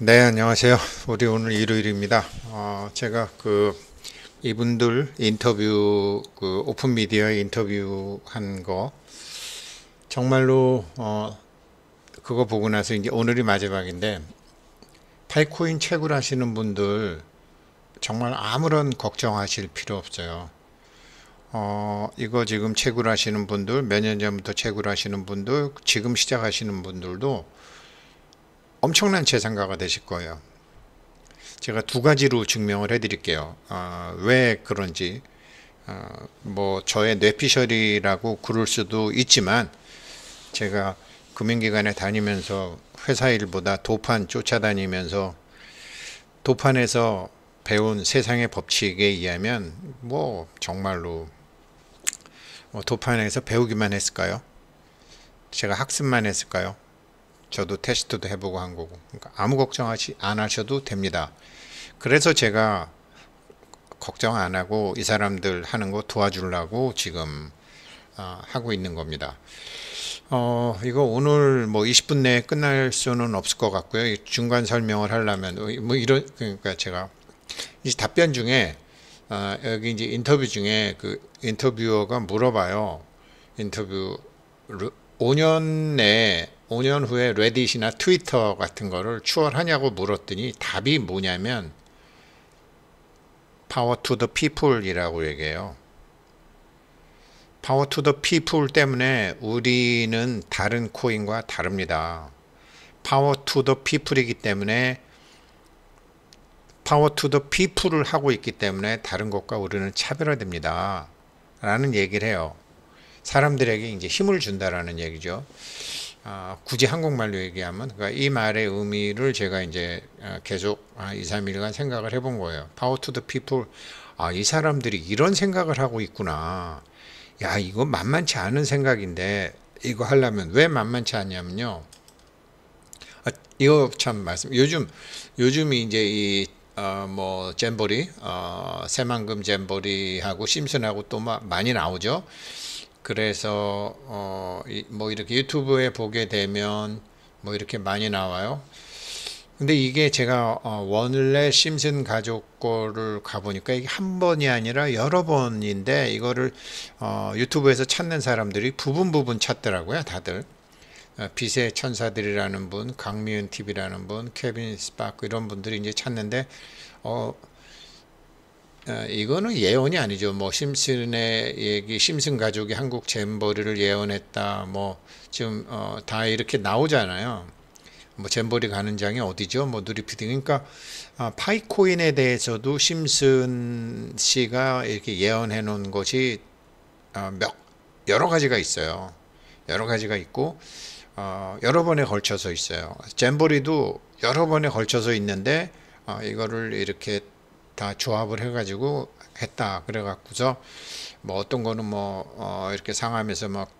네 안녕하세요 우리 오늘 일요일입니다 어, 제가 그 이분들 인터뷰 그 오픈 미디어 인터뷰 한 거 정말로 어, 그거 보고 나서 이제 오늘이 마지막인데 팔코인 채굴 하시는 분들 정말 아무런 걱정하실 필요 없어요 어, 이거 지금 채굴 하시는 분들 몇 년 전부터 채굴 하시는 분들 지금 시작하시는 분들도 엄청난 재산가가 되실 거예요. 제가 두 가지로 증명을 해드릴게요. 어, 왜 그런지 어, 뭐 저의 뇌피셜이라고 그럴 수도 있지만 제가 금융기관에 다니면서 회사 일보다 도판 쫓아다니면서 도판에서 배운 세상의 법칙에 의하면 뭐 정말로 뭐 도판에서 배우기만 했을까요? 제가 학습만 했을까요? 저도 테스트도 해보고 한 거고 그러니까 아무 걱정하지 안 하셔도 됩니다. 그래서 제가 걱정 안 하고 이 사람들 하는 거 도와주려고 지금 어, 하고 있는 겁니다. 어, 이거 오늘 뭐 20분 내에 끝날 수는 없을 것 같고요. 중간 설명을 하려면 뭐, 뭐 이런 그러니까 제가 이 답변 중에 어, 여기 이제 인터뷰 중에 그 인터뷰어가 물어봐요. 인터뷰 5년 내에 5년 후에 레딧이나 트위터 같은 거를 추월하냐고 물었더니 답이 뭐냐면 파워 투 더 피플이라고 얘기해요. 파워 투 더 피플 때문에 우리는 다른 코인과 다릅니다. 파워 투 더 피플이기 때문에 파워 투 더 피플을 하고 있기 때문에 다른 것과 우리는 차별화됩니다. 라는 얘기를 해요. 사람들에게 이제 힘을 준다라는 얘기죠. 어, 굳이 한국말로 얘기하면 그러니까 이 말의 의미를 제가 이제 아, 계속 한 2, 3일간 생각을 해본 거예요. Power to the people. 아, 이 사람들이 이런 생각을 하고 있구나. 야, 이거 만만치 않은 생각인데 이거 하려면 왜 만만치 않냐면요. 아, 이거 참 말씀. 요즘 요즘이 이제 이 어, 뭐 잼버리, 어, 새만금 잼버리하고 심슨하고 또 마, 많이 나오죠. 그래서 어 이, 뭐 이렇게 유튜브에 보게 되면 뭐 이렇게 많이 나와요. 근데 이게 제가 어 원래 심슨 가족 거를 가보니까 이게 한 번이 아니라 여러 번인데 이거를 어 유튜브에서 찾는 사람들이 부분 부분 찾더라고요, 다들. 어, 빛의 천사들이라는 분, 강미윤 TV라는 분, 케빈 스파크 이런 분들이 이제 찾는데 어 어, 이거는 예언이 아니죠. 뭐 심슨의 얘기, 심슨 가족이 한국 잼버리를 예언했다. 뭐 지금 어, 다 이렇게 나오잖아요. 뭐 잼버리 가는 장이 어디죠? 뭐 누리피딩. 그러니까 아, 파이코인에 대해서도 심슨 씨가 이렇게 예언해 놓은 것이 아, 몇 여러 가지가 있어요. 여러 가지가 있고 어, 여러 번에 걸쳐서 있어요. 잼버리도 여러 번에 걸쳐서 있는데 어, 이거를 이렇게 다 조합을 해가지고 했다 그래갖고서 뭐 어떤 거는 뭐 어 이렇게 상하면서 막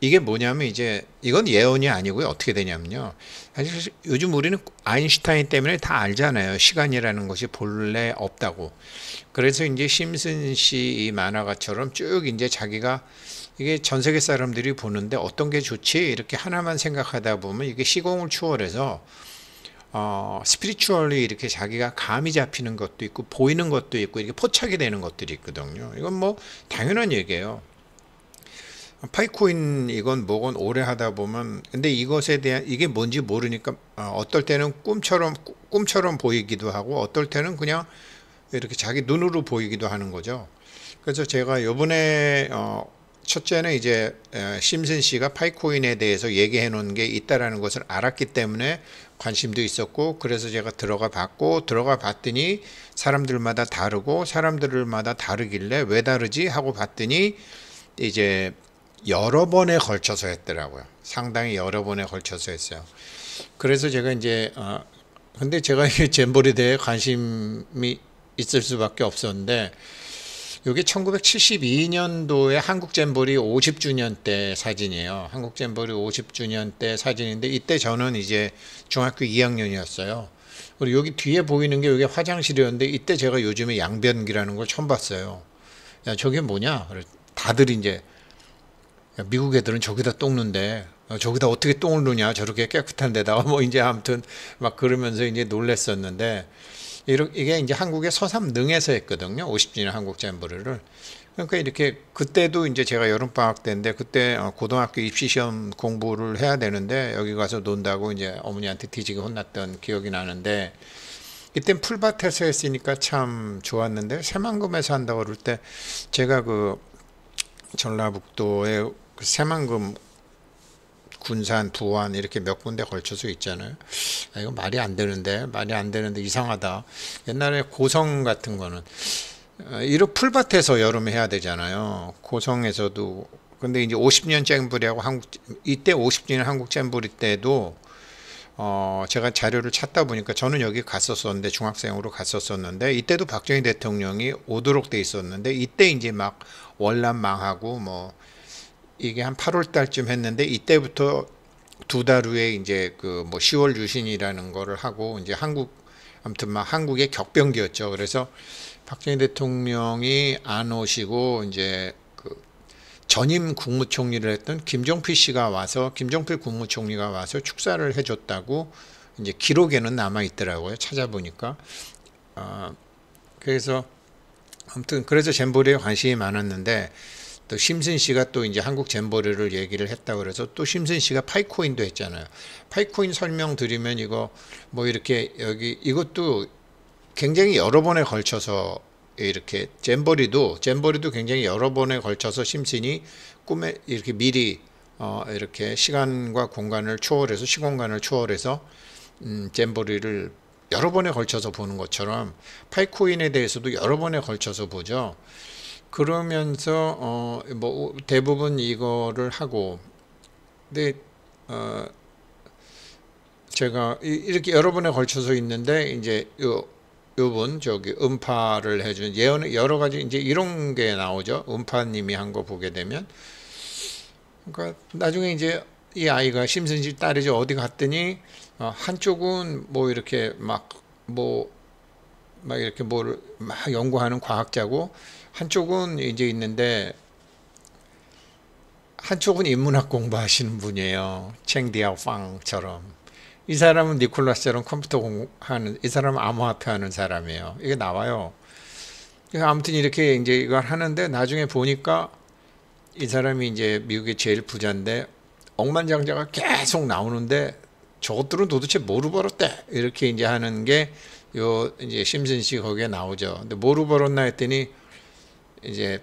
이게 뭐냐면 이제 이건 예언이 아니고요 어떻게 되냐면요 사실 요즘 우리는 아인슈타인 때문에 다 알잖아요 시간이라는 것이 본래 없다고 그래서 이제 심슨 씨 이 만화가처럼 쭉 이제 자기가 이게 전 세계 사람들이 보는데 어떤 게 좋지 이렇게 하나만 생각하다 보면 이게 시공을 추월해서 어, 스피리추얼리 이렇게 자기가 감이 잡히는 것도 있고 보이는 것도 있고 이렇게 포착이 되는 것들이 있거든요. 이건 뭐 당연한 얘기예요. 파이코인 이건 뭐건 오래 하다 보면 근데 이것에 대한 이게 뭔지 모르니까 어, 떨 때는 꿈처럼 꿈처럼 보이기도 하고 어떨 때는 그냥 이렇게 자기 눈으로 보이기도 하는 거죠. 그래서 제가 요번에 어, 첫째는 이제 심슨 씨가 파이코인에 대해서 얘기해 놓은 게 있다라는 것을 알았기 때문에 관심도 있었고 그래서 제가 들어가 봤고 들어가 봤더니 사람들마다 다르고 사람들마다 다르길래 왜 다르지 하고 봤더니 이제 여러 번에 걸쳐서 했더라고요. 상당히 여러 번에 걸쳐서 했어요. 그래서 제가 이제 어, 근데 제가 이게 잼버에대해 관심이 있을 수밖에 없었는데 이게 1972년도에 한국잼버리 50주년 때 사진이에요. 한국잼버리 50주년 때 사진인데 이때 저는 이제 중학교 2학년이었어요. 그리고 여기 뒤에 보이는 게 여기 화장실이었는데 이때 제가 요즘에 양변기라는 걸 처음 봤어요. 야 저게 뭐냐? 다들 이제 미국 애들은 저기다 똥는데 어, 저기다 어떻게 똥을 누냐 저렇게 깨끗한 데다가 뭐 이제 아무튼 막 그러면서 이제 놀랬었는데 이게 이제 한국의 서삼능에서 했거든요. 50주년 한국 잼버리를. 그러니까 이렇게 그때도 이제 제가 여름 방학 때인데 그때 어, 고등학교 입시 시험 공부를 해야 되는데 여기 가서 논다고 이제 어머니한테 뒤지게 혼났던 기억이 나는데 이땐 풀밭에서 했으니까 참 좋았는데 새만금에서 한다고 그럴 때 제가 그 전라북도의 그 새만금 군산, 부안 이렇게 몇 군데 걸쳐서 있잖아요. 아, 이거 말이 안 되는데 말이 안 되는데 이상하다. 옛날에 고성 같은 거는 어, 이런 풀밭에서 여름에 해야 되잖아요. 고성에서도 근데 이제 50년 잼부리하고 한국 이때 50년 한국 잼부리 때도 어 제가 자료를 찾다 보니까 저는 여기 갔었었는데 중학생으로 갔었었는데 이때도 박정희 대통령이 오도록 돼 있었는데 이때 이제 막 월남 망하고 뭐 이게 한 8월 달쯤 했는데 이때부터 두 달 후에 이제 그 뭐 10월 유신이라는 거를 하고 이제 한국 아무튼 막 한국의 격변기였죠. 그래서 박정희 대통령이 안 오시고 이제 그 전임 국무총리를 했던 김종필 씨가 와서 김종필 국무총리가 와서 축사를 해줬다고 이제 기록에는 남아 있더라고요. 찾아보니까 아 그래서 아무튼 그래서 잼버에 관심이 많았는데 또 심슨 씨가 또 이제 한국 잼버리를 얘기를 했다 그래서 또 심슨 씨가 파이코인도 했잖아요. 파이코인 설명 드리면 이거 뭐 이렇게 여기 이것도 굉장히 여러 번에 걸쳐서 이렇게 잼버리도 잼버리도 굉장히 여러 번에 걸쳐서 심슨이 꿈에 이렇게 미리 어 이렇게 시간과 공간을 초월해서 시공간을 초월해서 음 잼버리를 여러 번에 걸쳐서 보는 것처럼 파이코인에 대해서도 여러 번에 걸쳐서 보죠. 그러면서 어 뭐 대부분 이거를 하고 근데 어 제가 이렇게 여러 번에 걸쳐서 있는데 이제 요 요분 저기 음파를 해준 예언 여러 가지 이제 이런 게 나오죠 음파님이 한 거 보게 되면 그러니까 나중에 이제 이 아이가 심슨씨 딸이죠 어디 갔더니 어 한쪽은 뭐 이렇게 막뭐 막 이렇게 뭘막 연구하는 과학자고 한쪽은 이제 있는데 한쪽은 인문학 공부하시는 분이에요. 챙디아 팡처럼. 이 사람은 니콜라스처럼 컴퓨터 공부하는 이 사람은 암호화폐 하는 사람이에요. 이게 나와요. 아무튼 이렇게 이제 이걸 하는데 나중에 보니까 이 사람이 이제 미국의 제일 부자인데 억만장자가 계속 나오는데 저것들은 도대체 뭐로 벌었대 이렇게 이제 하는 게요 이제 심슨씨 거기에 나오죠. 근데 뭐로 벌었나 했더니 이제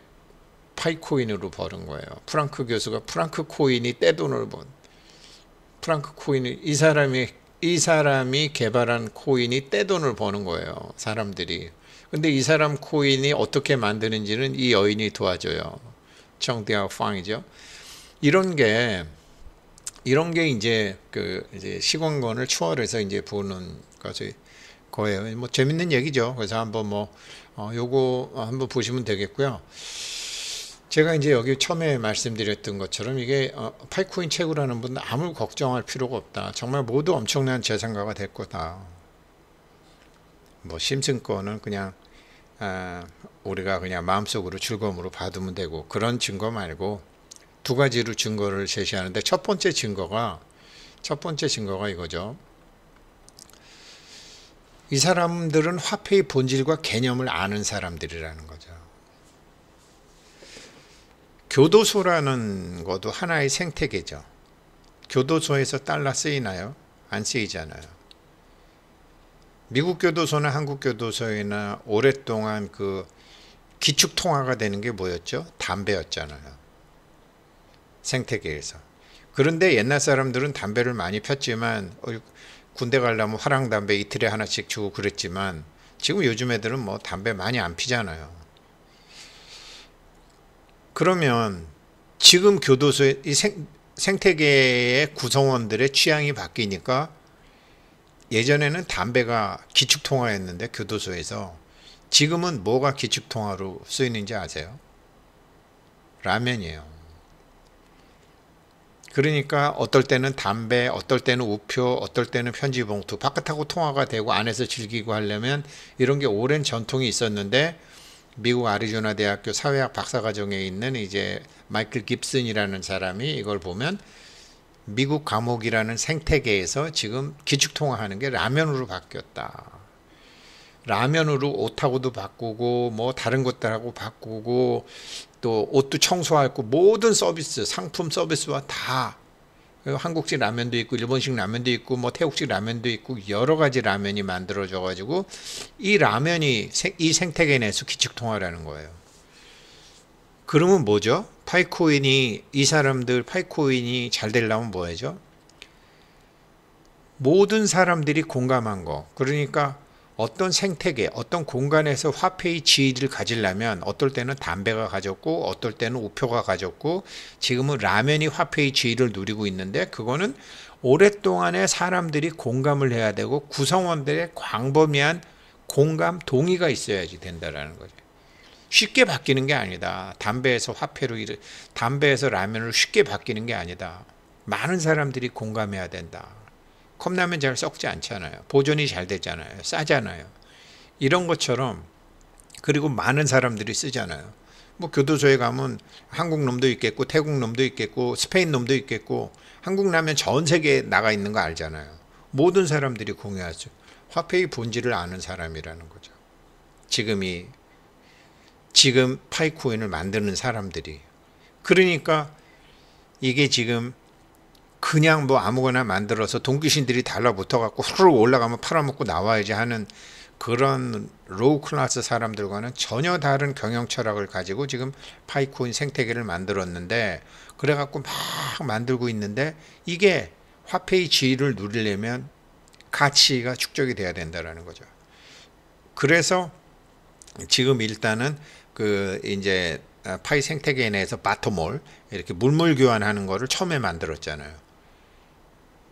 파이코인으로 벌은 거예요. 프랑크 교수가 프랑크 코인이 떼돈을 번. 프랑크 코인이 이 사람이 이 사람이 개발한 코인이 떼돈을 버는 거예요. 사람들이. 근데 이 사람 코인이 어떻게 만드는지는 이 여인이 도와줘요. 청대아 팡이죠. 이런 게 이런 게 이제 그 이제 시공간을 초월해서 이제 보는 거죠. 거예요. 뭐 재밌는 얘기죠. 그래서 한번 뭐 어, 요거 한번 보시면 되겠고요. 제가 이제 여기 처음에 말씀드렸던 것처럼 이게 어, 파이코인 채굴하는 분은 아무 걱정할 필요가 없다. 정말 모두 엄청난 재산가가 될 거다. 뭐 심증권은 그냥 아, 우리가 그냥 마음속으로 즐거움으로 받으면 되고 그런 증거 말고 두 가지로 증거를 제시하는데 첫 번째 증거가 첫 번째 증거가 이거죠. 이 사람들은 화폐의 본질과 개념을 아는 사람들이라는 거죠. 교도소라는 것도 하나의 생태계죠. 교도소에서 달러 쓰이나요? 안 쓰이잖아요. 미국 교도소나 한국 교도소에나 오랫동안 그 기축 통화가 되는 게 뭐였죠? 담배였잖아요. 생태계에서. 그런데 옛날 사람들은 담배를 많이 폈지만 어, 군대 가려면 화랑 담배 이틀에 하나씩 주고 그랬지만 지금 요즘 애들은 뭐 담배 많이 안 피잖아요. 그러면 지금 교도소의 이 생, 생태계의 구성원들의 취향이 바뀌니까 예전에는 담배가 기축통화였는데 교도소에서 지금은 뭐가 기축통화로 쓰이는지 아세요? 라면이에요. 그러니까 어떨 때는 담배, 어떨 때는 우표, 어떨 때는 편지 봉투, 바깥하고 통화가 되고 안에서 즐기고 하려면 이런 게 오랜 전통이 있었는데 미국 아리조나 대학교 사회학 박사과정에 있는 이제 마이클 깁슨이라는 사람이 이걸 보면 미국 감옥이라는 생태계에서 지금 기축통화하는 게 라면으로 바뀌었다. 라면으로 옷하고도 바꾸고 뭐 다른 것들하고 바꾸고 또 옷도 청소하고 모든 서비스 상품 서비스와 다 한국식 라면도 있고 일본식 라면도 있고 뭐 태국식 라면도 있고 여러 가지 라면이 만들어져 가지고 이 라면이 생, 이 생태계 내에서 기축통화라는 거예요. 그러면 뭐죠? 파이코인이 이 사람들 파이코인이 잘 되려면 뭐해죠? 모든 사람들이 공감한 거. 그러니까 어떤 생태계, 어떤 공간에서 화폐의 지위를 가질라면 어떨 때는 담배가 가졌고 어떨 때는 우표가 가졌고 지금은 라면이 화폐의 지위를 누리고 있는데 그거는 오랫동안에 사람들이 공감을 해야 되고 구성원들의 광범위한 공감 동의가 있어야지 된다라는 거죠. 쉽게 바뀌는 게 아니다. 담배에서 화폐로 담배에서 라면을 쉽게 바뀌는 게 아니다. 많은 사람들이 공감해야 된다. 컵라면 잘 썩지 않잖아요. 보존이 잘 되잖아요. 싸잖아요. 이런 것처럼 그리고 많은 사람들이 쓰잖아요. 뭐 교도소에 가면 한국 놈도 있겠고 태국 놈도 있겠고 스페인 놈도 있겠고 한국 라면 전 세계에 나가 있는 거 알잖아요. 모든 사람들이 공유하죠. 화폐의 본질을 아는 사람이라는 거죠. 지금이 지금 파이코인을 만드는 사람들이 그러니까 이게 지금 그냥 뭐 아무거나 만들어서 동귀신들이 달라붙어 갖고 서로 올라가면 팔아먹고 나와야지 하는 그런 로우 클라스 사람들과는 전혀 다른 경영 철학을 가지고 지금 파이코인 생태계를 만들었는데 그래 갖고 막 만들고 있는데 이게 화폐의 지위를 누리려면 가치가 축적이 돼야 된다라는 거죠. 그래서 지금 일단은 그 이제 파이 생태계 내에서 바토몰 이렇게 물물 교환하는 거를 처음에 만들었잖아요.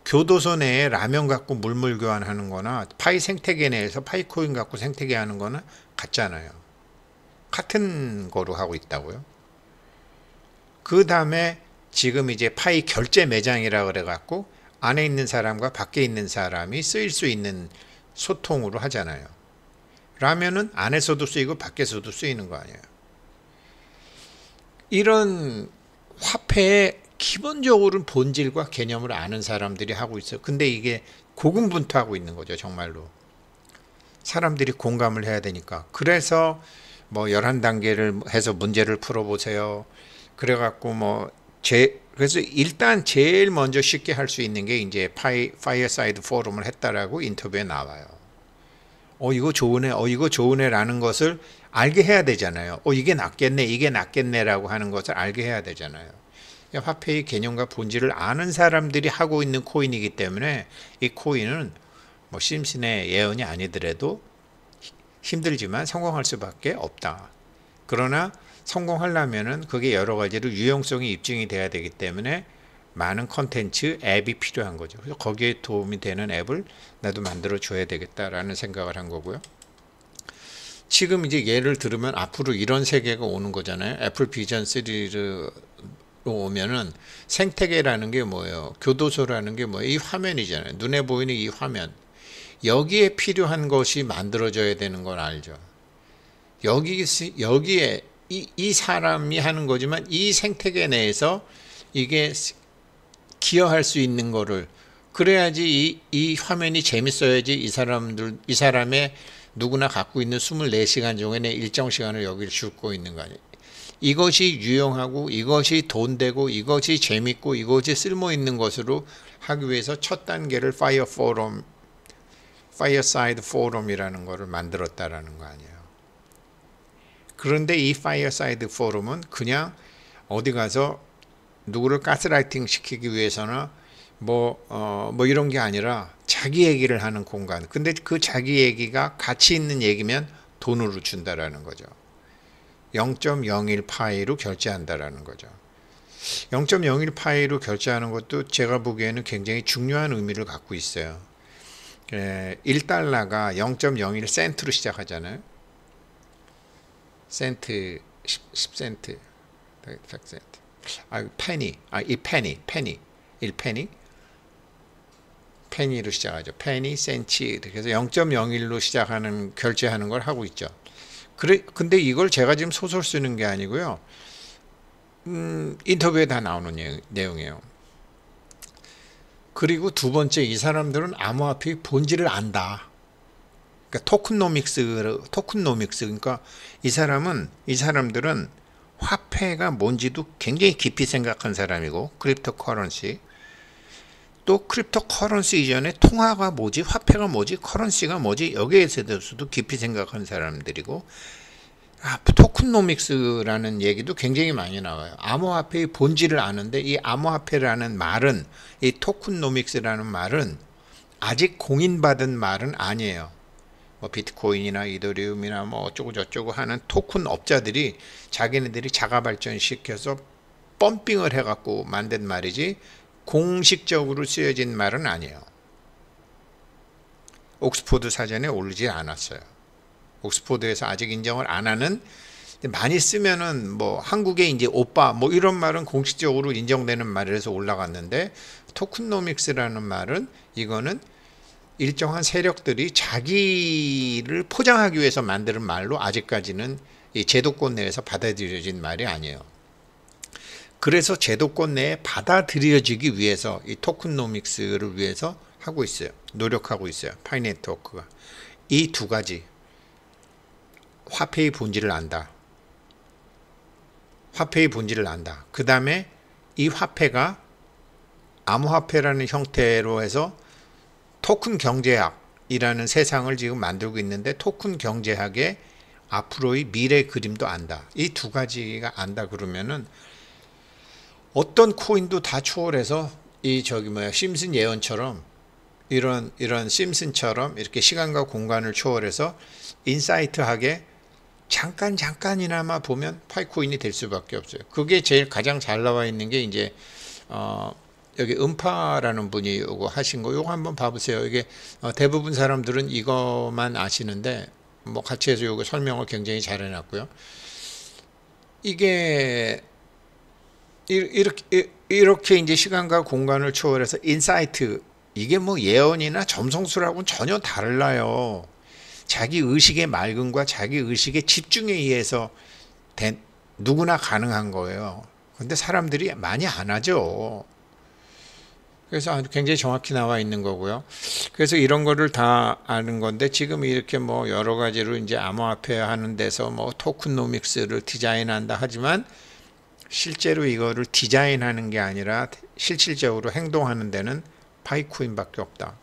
교도소 내에 라면 갖고 물물 교환하는 거나 파이 생태계 내에서 파이코인 갖고 생태계 하는 거는 같잖아요. 같은 거로 하고 있다고요. 그 다음에 지금 이제 파이 결제 매장이라 그래갖고 안에 있는 사람과 밖에 있는 사람이 쓰일 수 있는 소통으로 하잖아요. 라면은 안에서도 쓰이고 밖에서도 쓰이는 거 아니에요. 이런 화폐의 기본적으로는 본질과 개념을 아는 사람들이 하고 있어. 요 근데 이게 고군분투하고 있는 거죠, 정말로. 사람들이 공감을 해야 되니까. 그래서 뭐 11단계를 해서 문제를 풀어보세요. 그래갖고 뭐, 제, 그래서 일단 제일 먼저 쉽게 할 수 있는 게 이제 파이, 파이어사이드 포럼을 했다라고 인터뷰에 나와요. 어, 이거 좋으네, 어, 이거 좋으네라는 것을 알게 해야 되잖아요. 어, 이게 낫겠네, 이게 낫겠네라고 하는 것을 알게 해야 되잖아요. 그러니까 화폐의 개념과 본질을 아는 사람들이 하고 있는 코인이기 때문에 이 코인은 뭐 심신의 예언이 아니더라도 힘들지만 성공할 수밖에 없다. 그러나 성공하려면은 그게 여러 가지로 유용성이 입증이 돼야 되기 때문에 많은 컨텐츠 앱이 필요한 거죠. 그래서 거기에 도움이 되는 앱을 나도 만들어 줘야 되겠다라는 생각을 한 거고요. 지금 이제 예를 들으면 앞으로 이런 세계가 오는 거잖아요. 애플 비전 3를 오면은 생태계라는 게 뭐예요? 교도소라는 게 뭐예요? 이 화면이잖아요. 눈에 보이는 이 화면. 여기에 필요한 것이 만들어져야 되는 걸 알죠. 여기, 여기에 이, 이 사람이 하는 거지만 이 생태계 내에서 이게 기여할 수 있는 거를 그래야지 이, 이 화면이 재밌어야지 이 사람들, 이 사람의 누구나 갖고 있는 24시간 중에 일정 시간을 여기를 줍고 있는 거 아니에요. 이것이 유용하고 이것이 돈되고 이것이 재밌고 이것이 쓸모있는 것으로 하기 위해서 첫 단계를 파이어 포럼 파이어사이드 포럼이라는 것을 만들었다라는 거 아니에요. 그런데 이 파이어사이드 포럼은 그냥 어디 가서 누구를 가스라이팅 시키기 위해서나 뭐, 어, 뭐 이런 게 아니라 자기 얘기를 하는 공간. 근데 그 자기 얘기가 가치 있는 얘기면 돈으로 준다라는 거죠. 0.01파이로 결제한다라는 거죠. 0.01파이로 결제하는 것도 제가 보기에는 굉장히 중요한 의미를 갖고 있어요. 1달러가 예, 0.01센트로 시작하잖아요. 센트 10, 센트 100센트. 아, 페니. 아, 이 페니. 페니. 1페니. 페니로 시작하죠. 페니, 센치. 그래서 0.01로 시작하는 결제하는 걸 하고 있죠. 그래 근데 이걸 제가 지금 소설 쓰는 게 아니고요. 음, 인터뷰에 다 나오는 예, 내용이에요. 그리고 두 번째 이 사람들은 암호화폐의 본질을 안다. 그러니까 토큰노믹스 토큰노믹스 그러니까 이 사람은 이 사람들은 화폐가 뭔지도 굉장히 깊이 생각한 사람이고 크립토커런시 또 크립토 커런시 이전에 통화가 뭐지 화폐가 뭐지 커런시가 뭐지 여기에 대해서도 깊이 생각하는 사람들이고 아, 토큰노믹스라는 얘기도 굉장히 많이 나와요. 암호화폐의 본질을 아는데 이 암호화폐라는 말은 이 토큰노믹스라는 말은 아직 공인받은 말은 아니에요. 뭐 비트코인이나 이더리움이나 뭐 어쩌고 저쩌고 하는 토큰 업자들이 자기네들이 자가 발전시켜서 펌핑을 해갖고 만든 말이지 공식적으로 쓰여진 말은 아니에요. 옥스포드 사전에 올리지 않았어요. 옥스포드에서 아직 인정을 안 하는 많이 쓰면은 뭐 한국의 이제 오빠 뭐 이런 말은 공식적으로 인정되는 말이라서 올라갔는데 토큰노믹스라는 말은 이거는 일정한 세력들이 자기를 포장하기 위해서 만드는 말로 아직까지는 이 제도권 내에서 받아들여진 말이 아니에요. 그래서 제도권 내에 받아들여지기 위해서 이 토큰노믹스를 위해서 하고 있어요. 노력하고 있어요. 파이 네트워크가. 이 두 가지. 화폐의 본질을 안다. 화폐의 본질을 안다. 그 다음에 이 화폐가 암호화폐라는 형태로 해서 토큰 경제학이라는 세상을 지금 만들고 있는데 토큰 경제학의 앞으로의 미래 그림도 안다. 이 두 가지가 안다 그러면은 어떤 코인도 다 초월해서 이 저기 뭐야 심슨 예언처럼 이런 이런 심슨처럼 이렇게 시간과 공간을 초월해서 인사이트하게 잠깐 잠깐이나마 보면 파이코인이 될 수밖에 없어요. 그게 제일 가장 잘 나와 있는 게 이제 어 여기 음파라는 분이 요거 하신 거요거 한번 봐보세요. 이게 어 대부분 사람들은 이거만 아시는데 뭐 같이 해서 요거 설명을 굉장히 잘 해놨고요. 이게 이렇게 이렇게 이제 시간과 공간을 초월해서 인사이트 이게 뭐 예언이나 점성술하고는 전혀 달라요. 자기 의식의 맑음과 자기 의식의 집중에 의해서 된, 누구나 가능한 거예요. 그런데 사람들이 많이 안 하죠. 그래서 굉장히 정확히 나와 있는 거고요. 그래서 이런 거를 다 아는 건데 지금 이렇게 뭐 여러 가지로 이제 암호화폐 하는 데서 뭐 토큰노믹스를 디자인한다 하지만 실제로 이거를 디자인하는 게 아니라 실질적으로 행동하는 데는 파이쿠인밖에 없다.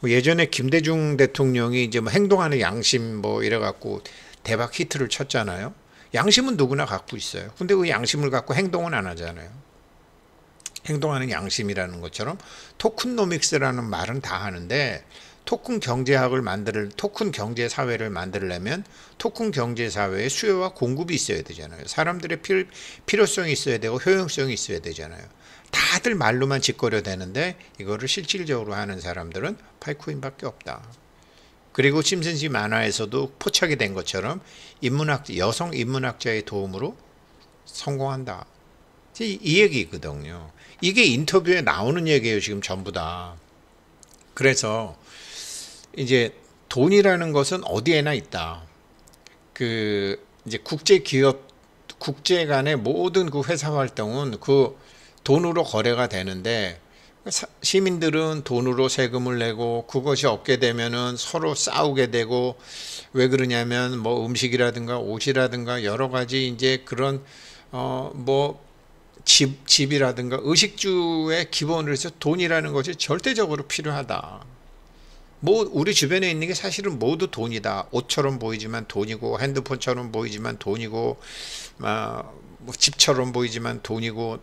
뭐 예전에 김대중 대통령이 이제 뭐 행동하는 양심 뭐 이래갖고 대박 히트를 쳤잖아요. 양심은 누구나 갖고 있어요. 근데 그 양심을 갖고 행동은 안 하잖아요. 행동하는 양심이라는 것처럼 토큰노믹스라는 말은 다 하는데 토큰 경제학을 만들 토큰 경제 사회를 만들려면 토큰 경제 사회의 수요와 공급이 있어야 되잖아요. 사람들의 필, 필요성이 있어야 되고 효용성이 있어야 되잖아요. 다들 말로만 짓거려 되는데 이거를 실질적으로 하는 사람들은 파이코인밖에 없다. 그리고 심슨시 만화에서도 포착이 된 것처럼 인문학 여성 인문학자의 도움으로 성공한다. 이, 이 얘기거든요. 이게 인터뷰에 나오는 얘기예요. 지금 전부 다. 그래서 이제 돈이라는 것은 어디에나 있다. 그 이제 국제 기업 국제 간의 모든 그 회사 활동은 그 돈으로 거래가 되는데 시민들은 돈으로 세금을 내고 그것이 없게 되면은 서로 싸우게 되고 왜 그러냐면 뭐 음식이라든가 옷이라든가 여러 가지 이제 그런 어 뭐 집, 집이라든가 의식주의 기본으로서 돈이라는 것이 절대적으로 필요하다. 뭐 우리 주변에 있는 게 사실은 모두 돈이다. 옷처럼 보이지만 돈이고 핸드폰처럼 보이지만 돈이고 아, 뭐 집처럼 보이지만 돈이고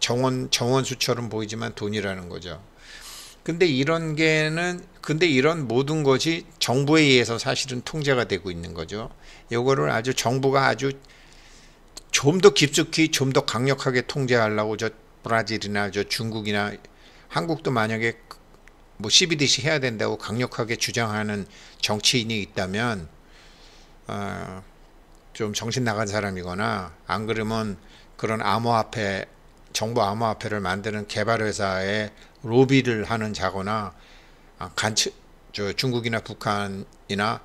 정원 정원수처럼 보이지만 돈이라는 거죠. 근데 이런 게는 근데 이런 모든 것이 정부에 의해서 사실은 통제가 되고 있는 거죠. 요거를 아주 정부가 아주 좀 더 깊숙이 좀 더 강력하게 통제하려고 저 브라질이나 저 중국이나 한국도 만약에 뭐 CBDC 해야 된다고 강력하게 주장하는 정치인이 있다면 어, 좀 정신 나간 사람이거나 안 그러면 그런 암호화폐 정보 암호화폐를 만드는 개발회사에 로비를 하는 자거나 아, 간첩 저 중국이나 북한이나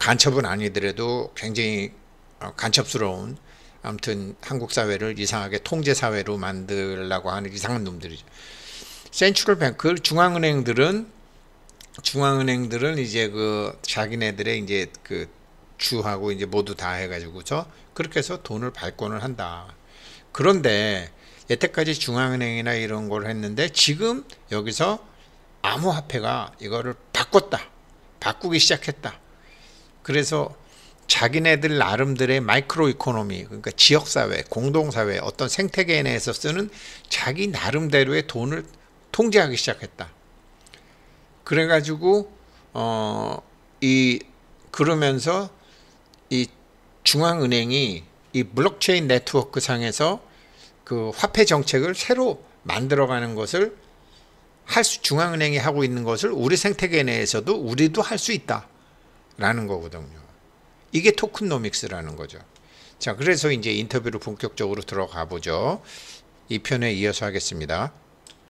간첩은 아니더라도 굉장히 어, 간첩스러운 아무튼 한국 사회를 이상하게 통제 사회로 만들라고 하는 이상한 놈들이죠. 센츄럴 뱅크 그 중앙은행들은 중앙은행들은 이제 그 자기네들의 이제 그 주하고 이제 모두 다 해가지고 저 그렇게 해서 돈을 발권을 한다. 그런데 여태까지 중앙은행이나 이런 걸 했는데 지금 여기서 암호화폐가 이거를 바꿨다. 바꾸기 시작했다. 그래서 자기네들 나름들의 마이크로 이코노미 그러니까 지역사회 공동사회 어떤 생태계 내에서 쓰는 자기 나름대로의 돈을 통제하기 시작했다. 그래가지고 어 이 그러면서 이 중앙은행이 이 블록체인 네트워크 상에서 그 화폐 정책을 새로 만들어가는 것을 할 수, 중앙은행이 하고 있는 것을 우리 생태계 내에서도 우리도 할 수 있다라는 거거든요. 이게 토큰노믹스라는 거죠. 자, 그래서 이제 인터뷰로 본격적으로 들어가 보죠. 이 편에 이어서 하겠습니다.